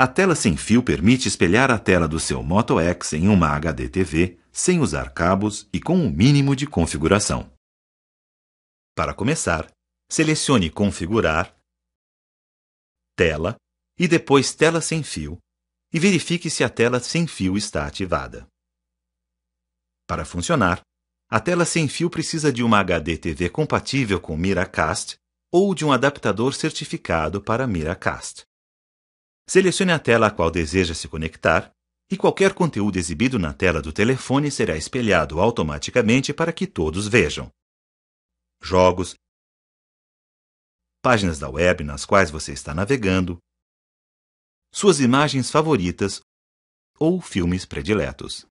A tela sem fio permite espelhar a tela do seu Moto X em uma HD TV sem usar cabos e com o um mínimo de configuração. Para começar, selecione Configurar, Tela e depois Tela sem fio e verifique se a tela sem fio está ativada. Para funcionar, a tela sem fio precisa de uma HD TV compatível com Miracast ou de um adaptador certificado para Miracast. Selecione a tela à qual deseja se conectar e qualquer conteúdo exibido na tela do telefone será espelhado automaticamente para que todos vejam. Jogos, páginas da web nas quais você está navegando, suas imagens favoritas ou filmes prediletos.